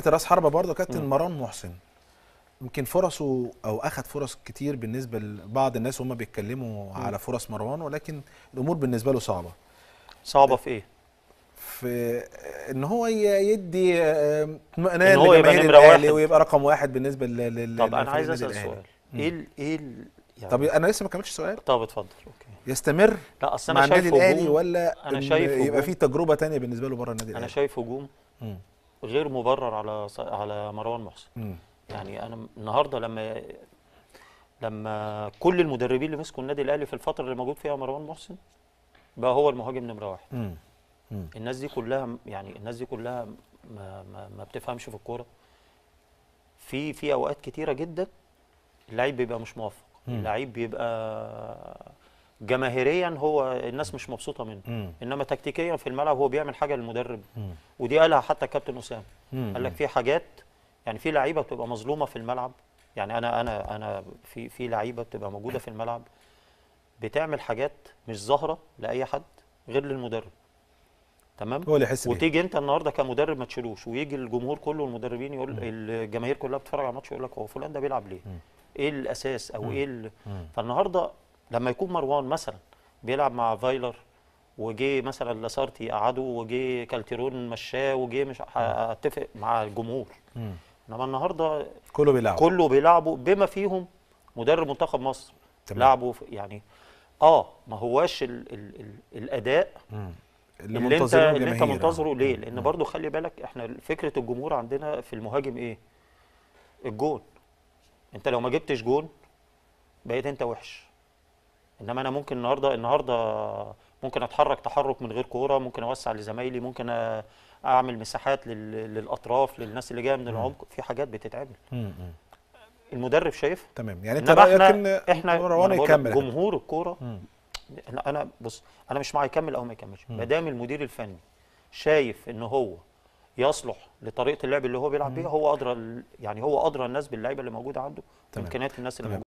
حته راس حربه برضه كابتن مران محسن يمكن فرصه او اخذ فرص كتير بالنسبه لبعض الناس وهم بيتكلموا على فرص مروان ولكن الامور بالنسبه له صعبه صعبه في ايه في ان هو يدي اطمئنان لجماهير الاهلي ويبقى رقم واحد بالنسبه لل طب انا عايز اسال سؤال ايه ال ايه ال يعني طب انا لسه ما كملتش سؤال طب اتفضل اوكي يستمر لا اصل انا شايف الاهلي ولا انا شايف يبقى في تجربه ثانيه بالنسبه له بره النادي الاهلي انا شايف هجوم غير مبرر على على مروان محسن يعني انا النهارده لما لما كل المدربين اللي مسكوا النادي الاهلي في الفتره اللي موجود فيها مروان محسن بقى هو المهاجم نمره واحد الناس دي كلها يعني الناس دي كلها ما, ما, ما بتفهمش في الكوره في في اوقات كتيره جدا اللعيب بيبقى مش موفق اللعيب بيبقى جماهيريا هو الناس مش مبسوطه منه مم. انما تكتيكيا في الملعب هو بيعمل حاجه للمدرب ودي قالها حتى كابتن اسامه قال لك في حاجات يعني في لعيبه بتبقى مظلومه في الملعب يعني انا انا انا في في لعيبه بتبقى موجوده في الملعب بتعمل حاجات مش ظاهره لاي حد غير للمدرب تمام هو اللي يحس وتيجي انت النهارده كمدرب ما تشيلوش ويجي الجمهور كله والمدربين يقول مم. الجماهير كلها بتتفرج على الماتش يقول لك هو فلان ده بيلعب ليه؟ مم. ايه الاساس او مم. ايه فالنهارده لما يكون مروان مثلا بيلعب مع فايلر وجي مثلا لاسارتي قعده وجي كالتيرون مشاه وجي مش هتفق مع الجمهور انما النهارده كله بيلعب كله بيلعبوا بما فيهم مدرب منتخب مصر تمام. لعبوا يعني اه ما هواش الـ الـ الـ الاداء مم. اللي, اللي انت اللي انت منتظره ليه؟ لان برضو خلي بالك احنا فكره الجمهور عندنا في المهاجم ايه؟ الجون انت لو ما جبتش جون بقيت انت وحش انما انا ممكن النهارده النهارده ممكن اتحرك تحرك من غير كوره ممكن اوسع لزمايلي ممكن اعمل مساحات للاطراف للناس اللي جايه من العمق في حاجات بتتعمل المدرب شايف تمام يعني انت رايك ان احنا روان يكمل جمهور الكوره انا بص انا مش مع يكمل او ما يكملش ما دام المدير الفني شايف ان هو يصلح لطريقه اللعب اللي هو بيلعب بيها هو ادرى يعني هو ادرى الناس باللعيبه اللي موجوده عنده امكانيات الناس اللي موجوده